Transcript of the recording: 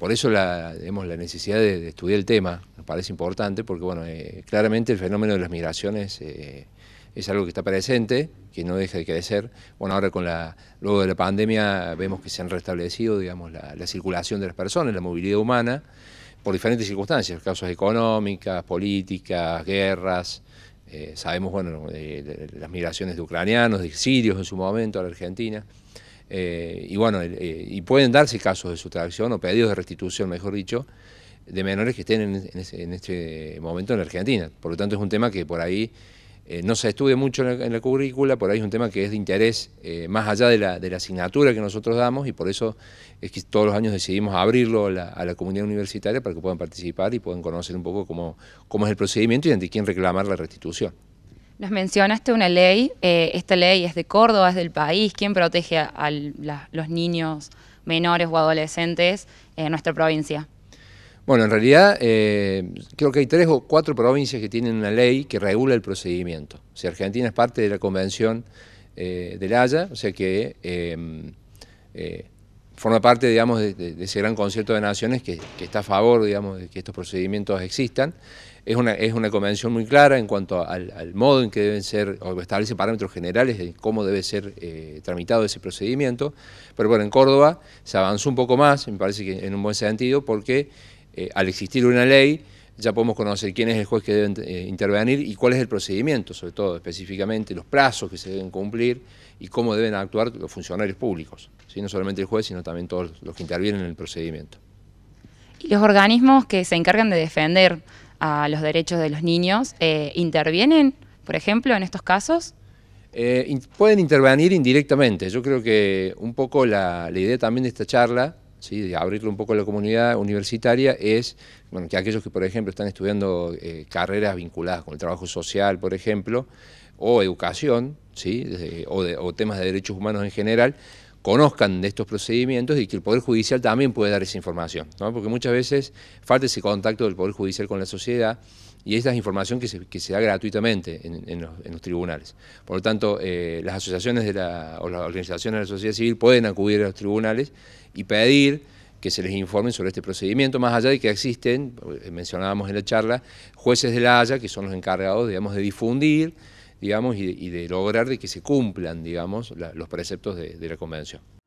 Por eso la, la necesidad de, estudiar el tema nos parece importante, porque bueno, eh, claramente el fenómeno de las migraciones eh, es algo que está presente, que no deja de crecer. Bueno, ahora con la, luego de la pandemia vemos que se han restablecido, digamos, la, circulación de las personas, la movilidad humana, por diferentes circunstancias, causas económicas, políticas, guerras. Eh, sabemos, bueno, las migraciones de ucranianos, de sirios en su momento a la Argentina. Eh, y bueno, eh, y pueden darse casos de sustracción o pedidos de restitución, mejor dicho, de menores que estén en, este momento en la Argentina. Por lo tanto, es un tema que por ahí eh, no se estudia mucho en la, currícula, por ahí es un tema que es de interés más allá de la, de la, asignatura que nosotros damos y por eso es que todos los años decidimos abrirlo a la, a la comunidad universitaria para que puedan participar y puedan conocer un poco cómo, cómo es el procedimiento y ante quién reclamar la restitución. Nos mencionaste una ley, eh, esta ley es de Córdoba, es del país, ¿quién protege a, los niños menores o adolescentes en nuestra provincia? Bueno, en realidad eh, creo que hay tres o cuatro provincias que tienen una ley que regula el procedimiento. Si Argentina es parte de la Convención eh, de del Haya, o sea que forma parte, digamos, de, ese gran concierto de naciones que, está a favor, digamos, de que estos procedimientos existan. Es una, es una convención muy clara en cuanto al, modo en que deben ser, o establece parámetros generales de cómo debe ser eh, tramitado ese procedimiento. Pero bueno, en Córdoba se avanzó un poco más, me parece que en un buen sentido, porque eh, al existir una ley, ya podemos conocer quién es el juez que debe eh, intervenir y cuál es el procedimiento, sobre todo específicamente, los plazos que se deben cumplir y cómo deben actuar los funcionarios públicos, no solamente el juez, sino también todos los que intervienen en el procedimiento. ¿Y los organismos que se encargan de defender a los derechos de los niños eh, intervienen, por ejemplo, en estos casos? Eh, pueden intervenir indirectamente. Yo creo que un poco la idea también de esta charla de abrirlo un poco a la comunidad universitaria, es que aquellos que, por ejemplo, están estudiando eh, carreras vinculadas con el trabajo social, por ejemplo, o educación, ¿sí? o temas de derechos humanos en general, conozcan de estos procedimientos y que el Poder Judicial también puede dar esa información, ¿no? porque muchas veces falta ese contacto del Poder Judicial con la sociedad y esta es información que se, da gratuitamente en, los, tribunales. Por lo tanto, eh, las asociaciones de o las organizaciones de la sociedad civil pueden acudir a los tribunales y pedir que se les informe sobre este procedimiento, más allá de que existen, eh, mencionábamos en la charla, jueces de la Haya, que son los encargados, digamos, de difundir digamos, y de, lograr de que se cumplan, digamos, los preceptos de la Convención.